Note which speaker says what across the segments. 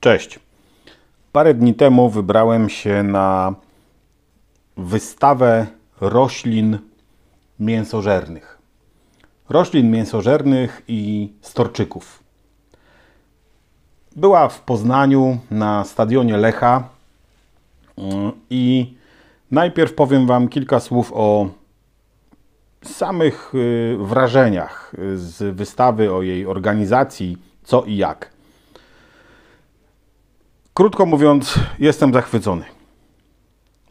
Speaker 1: Cześć. Parę dni temu wybrałem się na wystawę roślin mięsożernych. Roślin mięsożernych i storczyków. Była w Poznaniu na stadionie Lecha i najpierw powiem Wam kilka słów o samych y, wrażeniach z wystawy, o jej organizacji, co i jak. Krótko mówiąc, jestem zachwycony.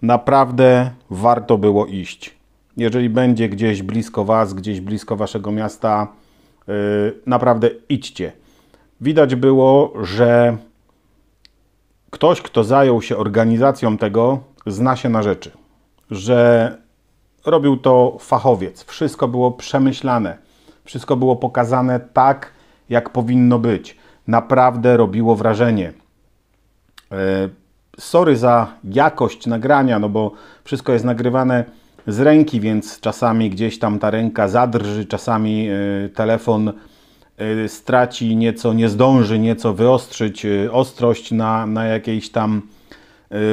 Speaker 1: Naprawdę warto było iść. Jeżeli będzie gdzieś blisko Was, gdzieś blisko Waszego miasta, yy, naprawdę idźcie. Widać było, że ktoś, kto zajął się organizacją tego, zna się na rzeczy. Że robił to fachowiec. Wszystko było przemyślane. Wszystko było pokazane tak, jak powinno być. Naprawdę robiło wrażenie. E, sorry za jakość nagrania, no bo wszystko jest nagrywane z ręki, więc czasami gdzieś tam ta ręka zadrży, czasami e, telefon e, straci nieco, nie zdąży nieco wyostrzyć ostrość na, na jakiejś tam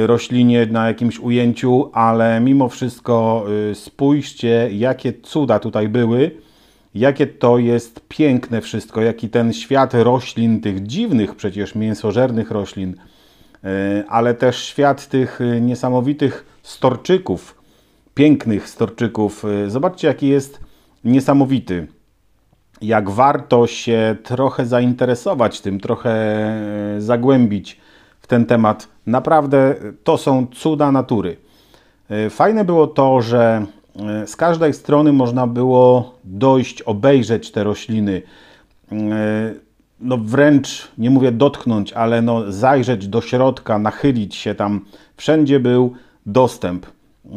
Speaker 1: roślinie, na jakimś ujęciu, ale mimo wszystko spójrzcie, jakie cuda tutaj były, jakie to jest piękne wszystko, jaki ten świat roślin, tych dziwnych przecież mięsożernych roślin, E, ale też świat tych e, niesamowitych storczyków, pięknych storczyków. E, zobaczcie, jaki jest niesamowity. Jak warto się trochę zainteresować tym, trochę zagłębić w ten temat. Naprawdę to są cuda natury. Fajne było to, że z każdej strony można było dojść, obejrzeć te rośliny no wręcz, nie mówię dotknąć, ale no zajrzeć do środka, nachylić się tam. Wszędzie był dostęp. Y,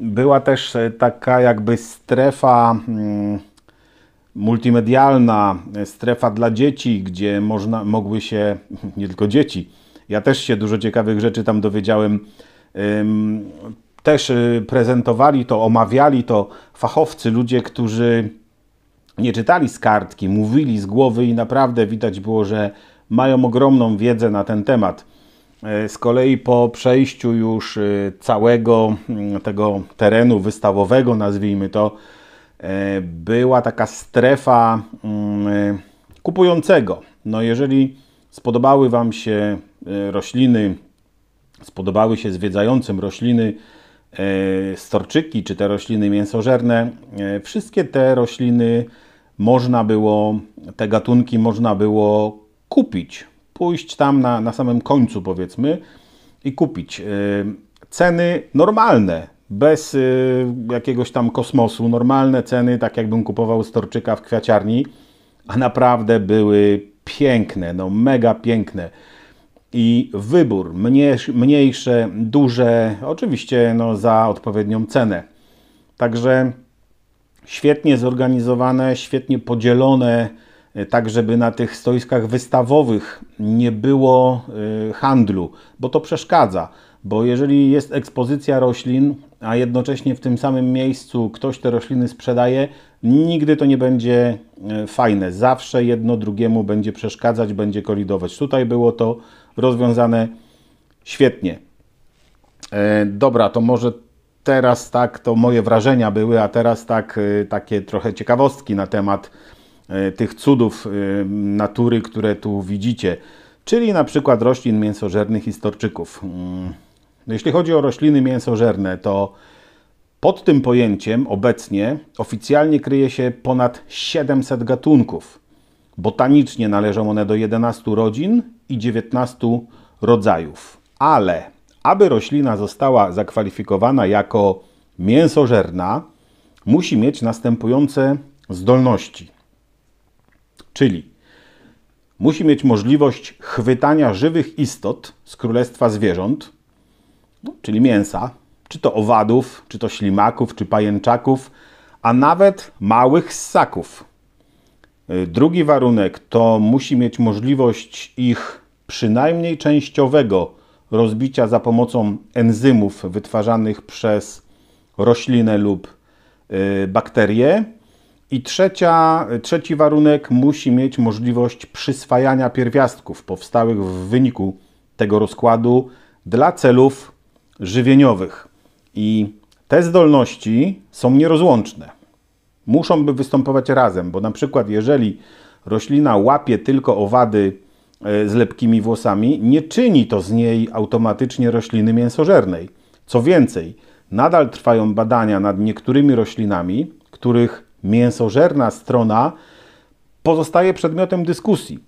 Speaker 1: była też e, taka jakby strefa mm, multimedialna, e, strefa dla dzieci, gdzie można, mogły się, nie tylko dzieci, ja też się dużo ciekawych rzeczy tam dowiedziałem. Też y, prezentowali to, omawiali to fachowcy, ludzie, którzy nie czytali z kartki, mówili z głowy i naprawdę widać było, że mają ogromną wiedzę na ten temat. E, z kolei po przejściu już e, całego mm, tego terenu wystawowego, nazwijmy to, e, była taka strefa mm, kupującego. No jeżeli spodobały Wam się rośliny, spodobały się zwiedzającym rośliny, E, storczyki, czy te rośliny mięsożerne, e, wszystkie te rośliny można było, te gatunki można było kupić. Pójść tam na, na samym końcu, powiedzmy, i kupić. E, ceny normalne, bez jakiegoś tam kosmosu, normalne ceny, tak jakbym kupował storczyka w kwiaciarni, a naprawdę były piękne, no mega piękne i wybór, mniejsze, duże, oczywiście no, za odpowiednią cenę. Także świetnie zorganizowane, świetnie podzielone, e, tak żeby na tych stoiskach wystawowych nie było e, handlu, bo to przeszkadza. Bo jeżeli jest ekspozycja roślin, a jednocześnie w tym samym miejscu ktoś te rośliny sprzedaje, nigdy to nie będzie e, fajne. Zawsze jedno drugiemu będzie przeszkadzać, będzie kolidować. Tutaj było to rozwiązane świetnie. E, dobra, to może teraz tak to moje wrażenia były, a teraz tak e, takie trochę ciekawostki na temat e, tych cudów e, natury, które tu widzicie, czyli na przykład roślin mięsożernych i storczyków. Mm, no, jeśli chodzi o rośliny mięsożerne, to pod tym pojęciem obecnie oficjalnie kryje się ponad 700 gatunków. Botanicznie należą one do 11 rodzin i 19 rodzajów. Ale aby roślina została zakwalifikowana jako mięsożerna, musi mieć następujące zdolności. Czyli musi mieć możliwość chwytania żywych istot z królestwa zwierząt, no, czyli mięsa, czy to owadów, czy to ślimaków, czy pajęczaków, a nawet małych ssaków Drugi warunek to musi mieć możliwość ich przynajmniej częściowego rozbicia za pomocą enzymów wytwarzanych przez roślinę lub y, bakterie. I trzecia, trzeci warunek musi mieć możliwość przyswajania pierwiastków powstałych w wyniku tego rozkładu dla celów żywieniowych. I te zdolności są nierozłączne muszą by występować razem, bo na przykład jeżeli roślina łapie tylko owady e, z lepkimi włosami, nie czyni to z niej automatycznie rośliny mięsożernej. Co więcej, nadal trwają badania nad niektórymi roślinami, których mięsożerna strona pozostaje przedmiotem dyskusji.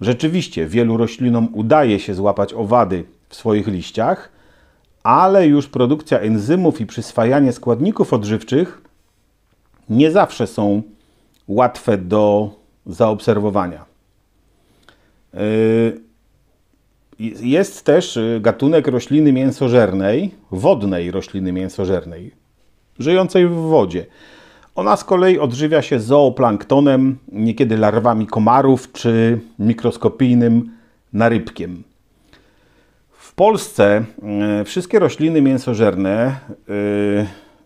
Speaker 1: Rzeczywiście, wielu roślinom udaje się złapać owady w swoich liściach, ale już produkcja enzymów i przyswajanie składników odżywczych nie zawsze są łatwe do zaobserwowania. Y, jest też y, gatunek rośliny mięsożernej, wodnej rośliny mięsożernej, żyjącej w wodzie. Ona z kolei odżywia się zooplanktonem, niekiedy larwami komarów czy mikroskopijnym narybkiem. W Polsce y, wszystkie rośliny mięsożerne yy,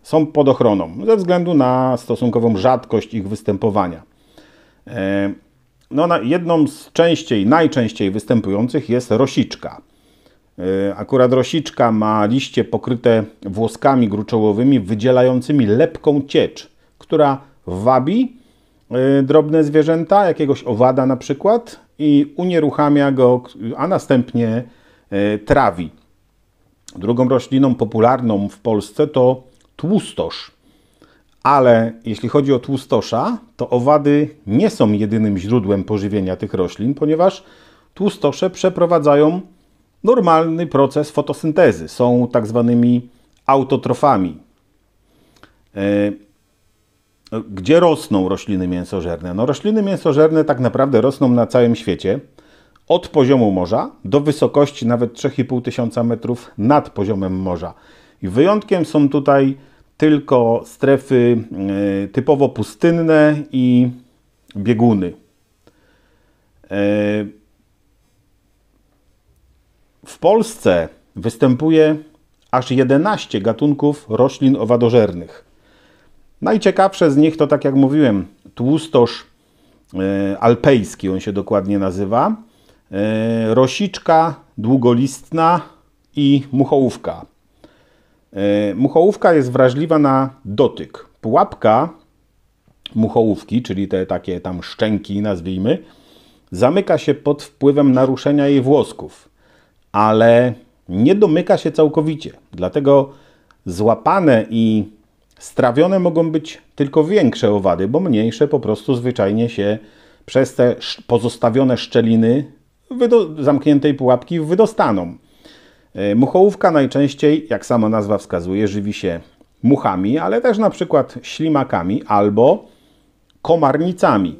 Speaker 1: są pod ochroną ze względu na stosunkową rzadkość ich występowania. E, no, jedną z częściej, najczęściej występujących jest rosiczka. E, akurat rosiczka ma liście pokryte włoskami gruczołowymi wydzielającymi lepką ciecz, która wabi e, drobne zwierzęta, jakiegoś owada na przykład, i unieruchamia go, a następnie trawi. Drugą rośliną popularną w Polsce to tłustosz. Ale jeśli chodzi o tłustosza, to owady nie są jedynym źródłem pożywienia tych roślin, ponieważ tłustosze przeprowadzają normalny proces fotosyntezy. Są tak zwanymi autotrofami. E, gdzie rosną rośliny mięsożerne? No, rośliny mięsożerne tak naprawdę rosną na całym świecie. Od poziomu morza do wysokości nawet 3,5 tysiąca metrów nad poziomem morza. I wyjątkiem są tutaj tylko strefy e, typowo pustynne i bieguny. E, w Polsce występuje aż 11 gatunków roślin owadożernych. Najciekawsze z nich to, tak jak mówiłem, tłustosz e, alpejski, on się dokładnie nazywa, rosiczka długolistna i muchołówka. E, muchołówka jest wrażliwa na dotyk. Pułapka muchołówki, czyli te takie tam szczęki, nazwijmy, zamyka się pod wpływem naruszenia jej włosków, ale nie domyka się całkowicie. Dlatego złapane i strawione mogą być tylko większe owady, bo mniejsze po prostu zwyczajnie się przez te pozostawione szczeliny zamkniętej pułapki wydostaną. E, Muchołówka najczęściej, jak sama nazwa wskazuje, żywi się muchami, ale też na przykład ślimakami albo komarnicami.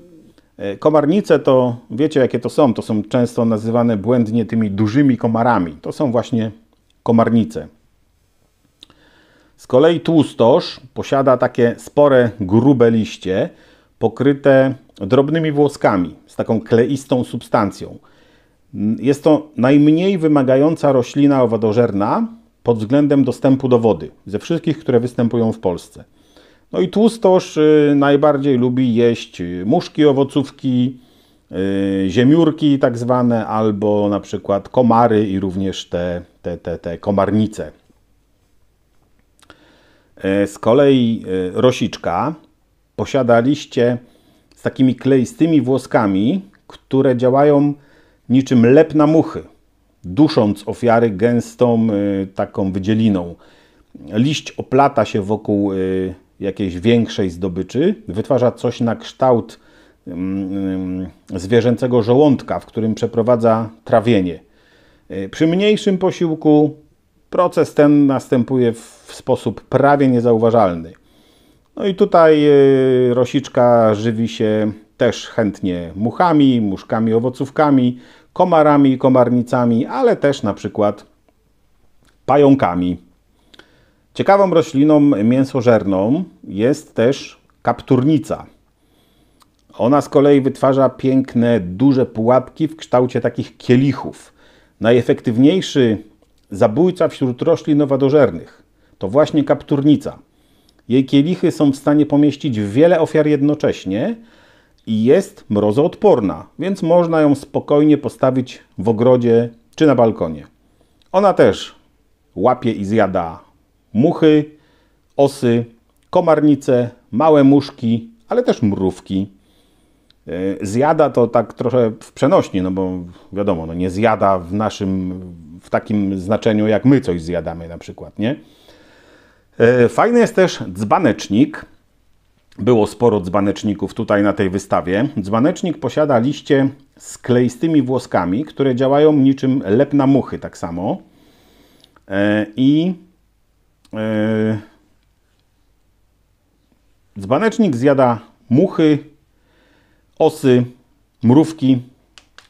Speaker 1: E, komarnice to, wiecie jakie to są, to są często nazywane błędnie tymi dużymi komarami. To są właśnie komarnice. Z kolei tłustosz posiada takie spore, grube liście pokryte drobnymi włoskami z taką kleistą substancją – jest to najmniej wymagająca roślina owadożerna pod względem dostępu do wody ze wszystkich, które występują w Polsce. No i tłustosz y, najbardziej lubi jeść y, muszki, owocówki, y, ziemiurki tak zwane, albo na przykład komary i również te, te, te, te komarnice. E, z kolei e, rosiczka posiada liście z takimi kleistymi włoskami, które działają niczym lep na muchy, dusząc ofiary gęstą y, taką wydzieliną. Liść oplata się wokół y, jakiejś większej zdobyczy, wytwarza coś na kształt mm, y, zwierzęcego żołądka, w którym przeprowadza trawienie. Przy mniejszym posiłku proces ten następuje w sposób prawie niezauważalny. No i tutaj rosiczka żywi się też chętnie muchami, muszkami, owocówkami, komarami, komarnicami, ale też na przykład pająkami. Ciekawą rośliną mięsożerną jest też kapturnica. Ona z kolei wytwarza piękne, duże pułapki w kształcie takich kielichów. Najefektywniejszy zabójca wśród roślin owadożernych to właśnie kapturnica. Jej kielichy są w stanie pomieścić wiele ofiar jednocześnie, i jest mrozoodporna, więc można ją spokojnie postawić w ogrodzie czy na balkonie. Ona też łapie i zjada muchy, osy, komarnice, małe muszki, ale też mrówki. E, zjada to tak trochę w przenośni, no bo wiadomo, no nie zjada w naszym, w takim znaczeniu, jak my coś zjadamy na przykład, nie? E, fajny jest też dzbanecznik, było sporo dzbaneczników tutaj na tej wystawie. Dzbanecznik posiada liście z kleistymi włoskami, które działają niczym lep na muchy tak samo. E, I e, dzbanecznik zjada muchy, osy, mrówki,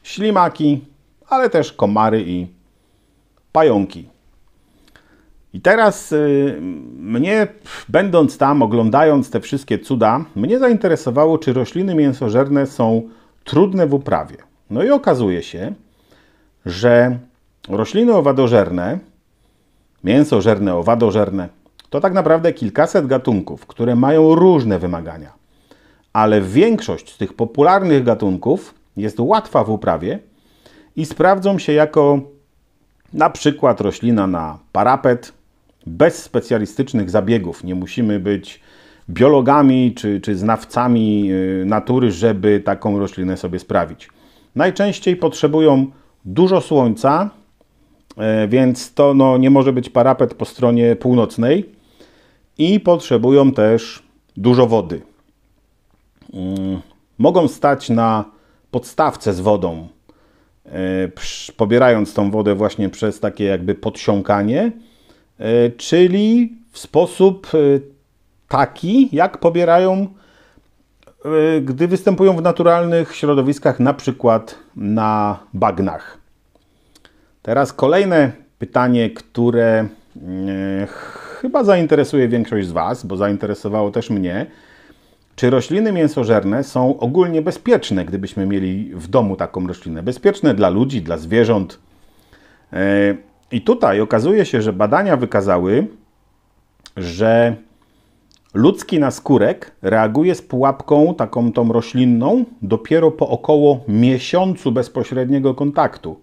Speaker 1: ślimaki, ale też komary i pająki. I teraz y, mnie, będąc tam, oglądając te wszystkie cuda, mnie zainteresowało, czy rośliny mięsożerne są trudne w uprawie. No i okazuje się, że rośliny owadożerne, mięsożerne, owadożerne, to tak naprawdę kilkaset gatunków, które mają różne wymagania. Ale większość z tych popularnych gatunków jest łatwa w uprawie i sprawdzą się jako na przykład roślina na parapet, bez specjalistycznych zabiegów. Nie musimy być biologami czy, czy znawcami y, natury, żeby taką roślinę sobie sprawić. Najczęściej potrzebują dużo słońca, y, więc to no, nie może być parapet po stronie północnej i potrzebują też dużo wody. Y, mogą stać na podstawce z wodą, pobierając tą wodę właśnie przez takie jakby podsiąkanie E, czyli w sposób e, taki, jak pobierają, e, gdy występują w naturalnych środowiskach, na przykład na bagnach. Teraz kolejne pytanie, które chyba zainteresuje większość z Was, bo zainteresowało też mnie. Czy rośliny mięsożerne są ogólnie bezpieczne, gdybyśmy mieli w domu taką roślinę? Bezpieczne dla ludzi, dla zwierząt. I tutaj okazuje się, że badania wykazały, że ludzki naskórek reaguje z pułapką, taką tą roślinną, dopiero po około miesiącu bezpośredniego kontaktu.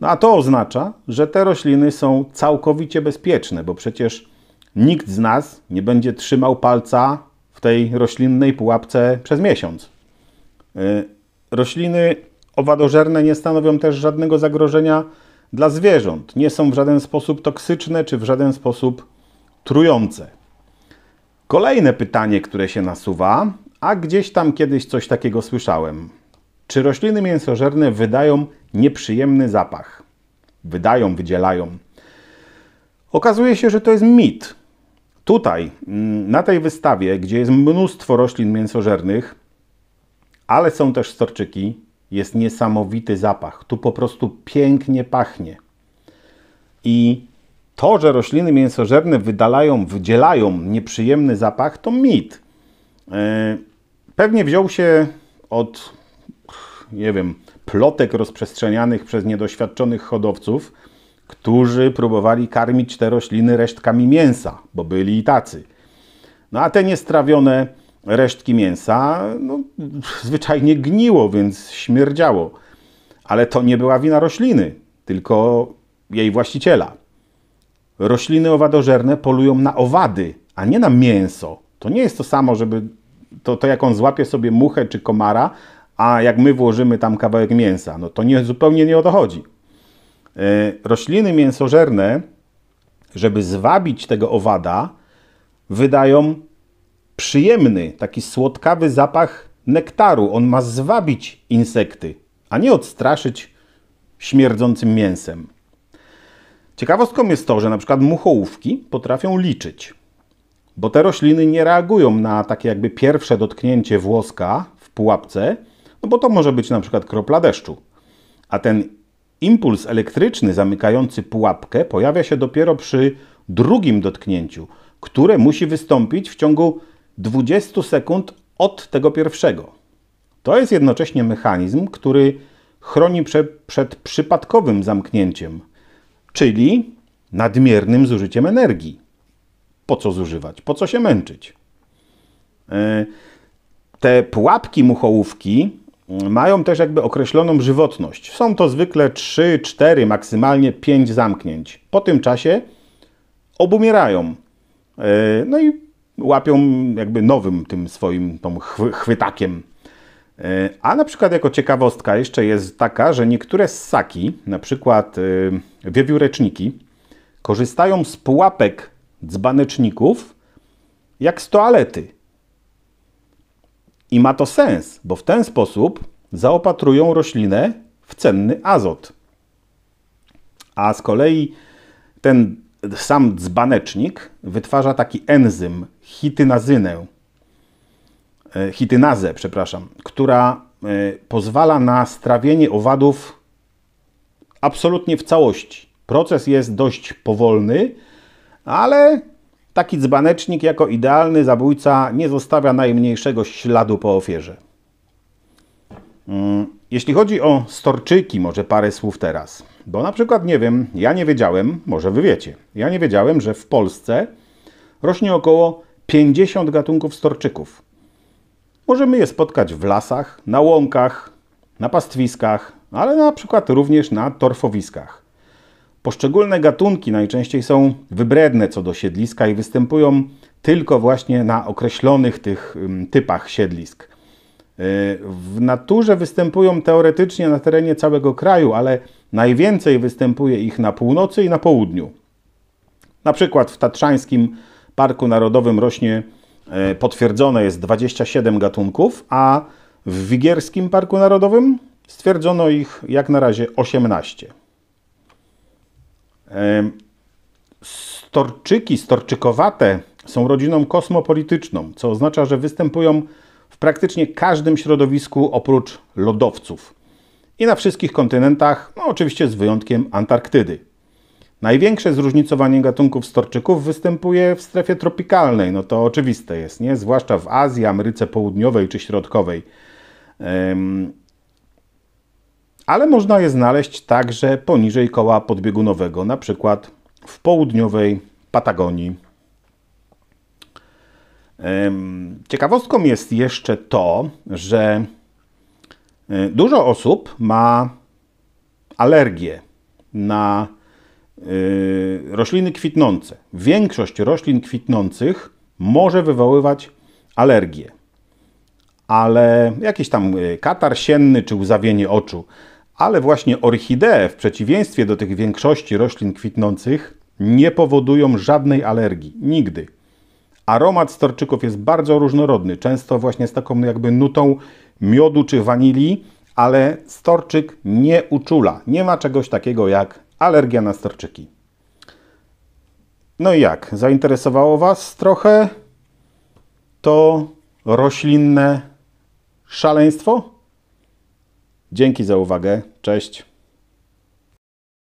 Speaker 1: No a to oznacza, że te rośliny są całkowicie bezpieczne, bo przecież nikt z nas nie będzie trzymał palca w tej roślinnej pułapce przez miesiąc. Y, rośliny owadożerne nie stanowią też żadnego zagrożenia dla zwierząt. Nie są w żaden sposób toksyczne czy w żaden sposób trujące. Kolejne pytanie, które się nasuwa, a gdzieś tam kiedyś coś takiego słyszałem. Czy rośliny mięsożerne wydają nieprzyjemny zapach? Wydają, wydzielają. Okazuje się, że to jest mit. Tutaj, mm, na tej wystawie, gdzie jest mnóstwo roślin mięsożernych, ale są też storczyki, jest niesamowity zapach. Tu po prostu pięknie pachnie. I to, że rośliny mięsożerne wydalają, wydzielają nieprzyjemny zapach, to mit. E, pewnie wziął się od, nie wiem, plotek rozprzestrzenianych przez niedoświadczonych hodowców, którzy próbowali karmić te rośliny resztkami mięsa, bo byli i tacy. No a te niestrawione resztki mięsa no, zwyczajnie gniło, więc śmierdziało. Ale to nie była wina rośliny, tylko jej właściciela. Rośliny owadożerne polują na owady, a nie na mięso. To nie jest to samo, żeby to, to jak on złapie sobie muchę czy komara, a jak my włożymy tam kawałek mięsa. No to nie, zupełnie nie o to chodzi. E, rośliny mięsożerne, żeby zwabić tego owada, wydają przyjemny, taki słodkawy zapach nektaru. On ma zwabić insekty, a nie odstraszyć śmierdzącym mięsem. Ciekawostką jest to, że na przykład muchołówki potrafią liczyć, bo te rośliny nie reagują na takie jakby pierwsze dotknięcie włoska w pułapce, no bo to może być na przykład kropla deszczu. A ten impuls elektryczny zamykający pułapkę pojawia się dopiero przy drugim dotknięciu, które musi wystąpić w ciągu 20 sekund od tego pierwszego. To jest jednocześnie mechanizm, który chroni prze, przed przypadkowym zamknięciem, czyli nadmiernym zużyciem energii. Po co zużywać? Po co się męczyć? E, te pułapki muchołówki mm, mają też jakby określoną żywotność. Są to zwykle 3, 4, maksymalnie 5 zamknięć. Po tym czasie obumierają. E, no i łapią jakby nowym tym swoim tą chwytakiem. E, a na przykład jako ciekawostka jeszcze jest taka, że niektóre ssaki, na przykład e, wiewióreczniki, korzystają z pułapek dzbaneczników jak z toalety. I ma to sens, bo w ten sposób zaopatrują roślinę w cenny azot. A z kolei ten sam dzbanecznik wytwarza taki enzym, chitynazynę, e, chitynazę, przepraszam, która e, pozwala na strawienie owadów absolutnie w całości. Proces jest dość powolny, ale taki dzbanecznik jako idealny zabójca nie zostawia najmniejszego śladu po ofierze. Mm, jeśli chodzi o storczyki, może parę słów teraz. Bo na przykład, nie wiem, ja nie wiedziałem, może wy wiecie, ja nie wiedziałem, że w Polsce rośnie około 50 gatunków storczyków. Możemy je spotkać w lasach, na łąkach, na pastwiskach, ale na przykład również na torfowiskach. Poszczególne gatunki najczęściej są wybredne co do siedliska i występują tylko właśnie na określonych tych typach siedlisk. Yy, w naturze występują teoretycznie na terenie całego kraju, ale Najwięcej występuje ich na północy i na południu. Na przykład w Tatrzańskim Parku Narodowym rośnie e, potwierdzone jest 27 gatunków, a w Wigierskim Parku Narodowym stwierdzono ich jak na razie 18. E, Storczyki, storczykowate są rodziną kosmopolityczną, co oznacza, że występują w praktycznie każdym środowisku oprócz lodowców i na wszystkich kontynentach, no oczywiście z wyjątkiem Antarktydy. Największe zróżnicowanie gatunków storczyków występuje w strefie tropikalnej, no to oczywiste jest, nie? Zwłaszcza w Azji, Ameryce Południowej czy Środkowej. Um, ale można je znaleźć także poniżej koła podbiegunowego, na przykład w południowej Patagonii. Um, ciekawostką jest jeszcze to, że Y, dużo osób ma alergię na y, rośliny kwitnące. Większość roślin kwitnących może wywoływać alergię, ale jakiś tam y, katar sienny czy łzawienie oczu. Ale właśnie orchidee, w przeciwieństwie do tych większości roślin kwitnących, nie powodują żadnej alergii. Nigdy. Aromat storczyków jest bardzo różnorodny, często właśnie z taką jakby nutą miodu czy wanilii, ale storczyk nie uczula. Nie ma czegoś takiego jak alergia na storczyki. No i jak? Zainteresowało Was trochę to roślinne szaleństwo? Dzięki za uwagę. Cześć.